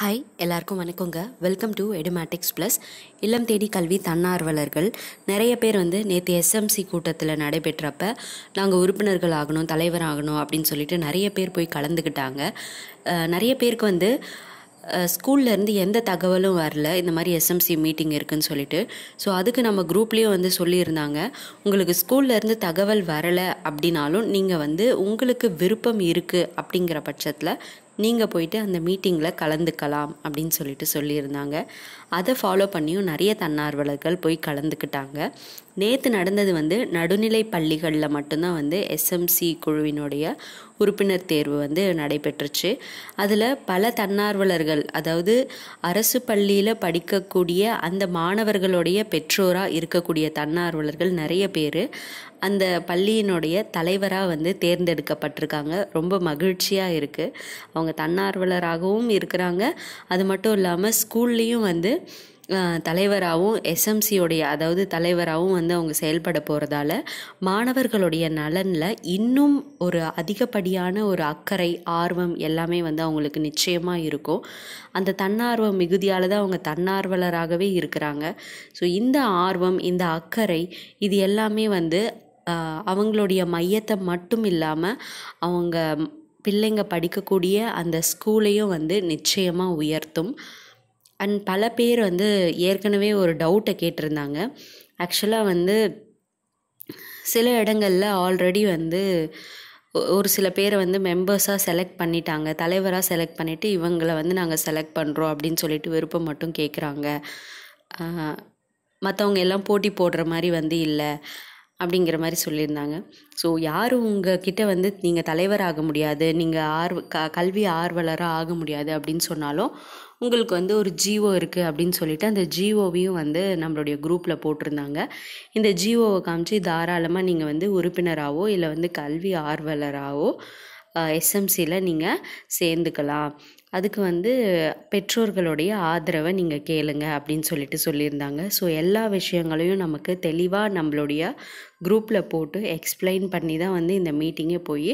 hi எல்லாருக்கும் வணக்கங்க welcome to Edumatics plus இல்லம் தேடி கல்வி தன்னார்வலர்கள் நிறைய பேர் வந்து நேற்று எஸ்எம்சி கூட்டத்தில் நடைபெற்றப்ப நாங்கள் உறுப்பினர்கள் ஆகணும் தலைவர் ஆகணும் அப்படின்னு சொல்லிட்டு நிறைய பேர் போய் கலந்துக்கிட்டாங்க நிறைய பேருக்கு வந்து ஸ்கூல்லேருந்து எந்த தகவலும் வரல இந்த மாதிரி எஸ்எம்சி மீட்டிங் இருக்குதுன்னு சொல்லிட்டு ஸோ அதுக்கு நம்ம குரூப்லேயும் வந்து சொல்லியிருந்தாங்க உங்களுக்கு ஸ்கூல்லேருந்து தகவல் வரலை அப்படின்னாலும் நீங்கள் வந்து உங்களுக்கு விருப்பம் இருக்குது அப்படிங்கிற பட்சத்தில் நீங்கள் போயிட்டு அந்த மீட்டிங்கில் கலந்துக்கலாம் அப்படின்னு சொல்லிட்டு சொல்லியிருந்தாங்க அதை ஃபாலோ பண்ணியும் நிறைய தன்னார்வலர்கள் போய் கலந்துக்கிட்டாங்க நேற்று நடந்தது வந்து நடுநிலை பள்ளிகளில் மட்டும்தான் வந்து எஸ்எம்சி குழுவினுடைய உறுப்பினர் தேர்வு வந்து நடைபெற்றுச்சு அதில் பல தன்னார்வலர்கள் அதாவது அரசு பள்ளியில் படிக்கக்கூடிய அந்த மாணவர்களுடைய பெற்றோராக இருக்கக்கூடிய தன்னார்வலர்கள் நிறைய பேர் அந்த பள்ளியினுடைய தலைவராக வந்து தேர்ந்தெடுக்கப்பட்டிருக்காங்க ரொம்ப மகிழ்ச்சியாக இருக்குது அவங்க தன்னார்வலராகவும் இருக்கிறாங்க அது மட்டும் இல்லாமல் ஸ்கூல்லேயும் வந்து தலைவராகவும் எஸ்எம்சியோடைய அதாவது தலைவராகவும் வந்து அவங்க செயல்பட போகிறதால மாணவர்களுடைய நலனில் இன்னும் ஒரு அதிகப்படியான ஒரு அக்கறை ஆர்வம் எல்லாமே வந்து அவங்களுக்கு நிச்சயமாக இருக்கும் அந்த தன்னார்வ மிகுதியால் தான் அவங்க தன்னார்வலராகவே இருக்கிறாங்க ஸோ இந்த ஆர்வம் இந்த அக்கறை இது எல்லாமே வந்து அவங்களுடைய மையத்தை மட்டும் இல்லாமல் அவங்க பிள்ளைங்க படிக்கக்கூடிய அந்த ஸ்கூலையும் வந்து நிச்சயமாக உயர்த்தும் அண்ட் பல பேர் வந்து ஏற்கனவே ஒரு டவுட்டை கேட்டிருந்தாங்க ஆக்சுவலாக வந்து சில இடங்களில் ஆல்ரெடி வந்து ஒரு சில பேரை வந்து மெம்பர்ஸாக செலக்ட் பண்ணிட்டாங்க தலைவராக செலக்ட் பண்ணிவிட்டு இவங்களை வந்து நாங்கள் செலக்ட் பண்ணுறோம் அப்படின்னு சொல்லிட்டு விருப்பம் மட்டும் கேட்குறாங்க மற்றவங்க எல்லாம் போட்டி போடுற மாதிரி வந்து இல்லை அப்படிங்கிற மாதிரி சொல்லியிருந்தாங்க ஸோ யாரும் கிட்டே வந்து நீங்கள் தலைவர் ஆக முடியாது நீங்கள் ஆர்வ க கல்வி ஆர்வலராக ஆக முடியாது அப்படின்னு சொன்னாலும் உங்களுக்கு வந்து ஒரு ஜிஓ இருக்குது அப்படின்னு சொல்லிட்டு அந்த ஜிஓவையும் வந்து நம்மளுடைய குரூப்பில் போட்டிருந்தாங்க இந்த ஜிஓவை காமிச்சு தாராளமாக நீங்கள் வந்து உறுப்பினராகவோ இல்லை வந்து கல்வி ஆர்வலராகவோ எஸ்எம்சியில் நீங்கள் சேர்ந்துக்கலாம் அதுக்கு வந்து பெற்றோர்களுடைய ஆதரவை நீங்கள் கேளுங்க அப்படின்னு சொல்லிட்டு சொல்லியிருந்தாங்க ஸோ எல்லா விஷயங்களையும் நமக்கு தெளிவாக நம்மளுடைய குரூப்பில் போட்டு எக்ஸ்பிளைன் பண்ணி தான் வந்து இந்த மீட்டிங்கே போய்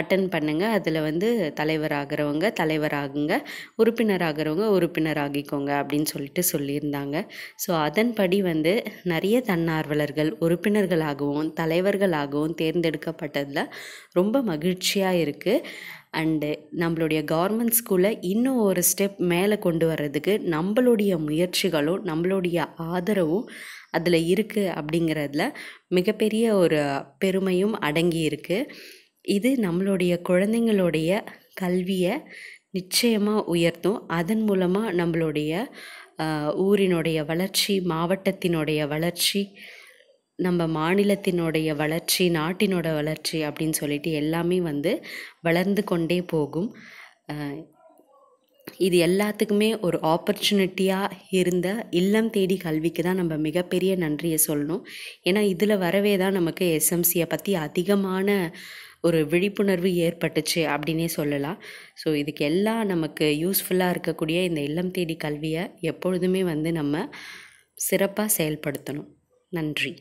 அட்டன் பண்ணுங்கள் அதில் வந்து தலைவராகிறவங்க தலைவராகுங்க உறுப்பினராகிறவங்க உறுப்பினராகிக்கோங்க அப்படின்னு சொல்லிட்டு சொல்லியிருந்தாங்க ஸோ அதன்படி வந்து நிறைய தன்னார்வலர்கள் உறுப்பினர்களாகவும் தலைவர்களாகவும் தேர்ந்தெடுக்கப்பட்டதில் ரொம்ப மகிழ்ச்சியாக இருக்குது அண்டு நம்மளுடைய கவர்மெண்ட் ஸ்கூலில் இன்னும் ஒரு ஸ்டெப் மேலே கொண்டு வர்றதுக்கு நம்மளுடைய முயற்சிகளும் நம்மளுடைய ஆதரவும் அதில் இருக்குது அப்படிங்கிறதுல மிகப்பெரிய ஒரு பெருமையும் அடங்கி இருக்குது இது நம்மளுடைய குழந்தைங்களுடைய கல்வியை நிச்சயமாக உயர்த்தும் அதன் மூலமாக நம்மளுடைய ஊரினுடைய வளர்ச்சி மாவட்டத்தினுடைய வளர்ச்சி நம்ம மாநிலத்தினுடைய வளர்ச்சி நாட்டினோட வளர்ச்சி அப்படின்னு சொல்லிட்டு எல்லாமே வந்து வளர்ந்து கொண்டே போகும் இது எல்லாத்துக்குமே ஒரு ஆப்பர்ச்சுனிட்டியாக இருந்த இல்லம் தேடி கல்விக்கு தான் நம்ம மிகப்பெரிய நன்றியை சொல்லணும் ஏன்னா இதில் வரவே தான் நமக்கு எஸ்எம்சியை பற்றி அதிகமான ஒரு விழிப்புணர்வு ஏற்பட்டுச்சு அப்படின்னே சொல்லலாம் ஸோ இதுக்கு எல்லாம் நமக்கு யூஸ்ஃபுல்லாக இருக்கக்கூடிய இந்த இல்லம் தேடி கல்வியை எப்பொழுதுமே வந்து நம்ம சிறப்பாக செயல்படுத்தணும் நன்றி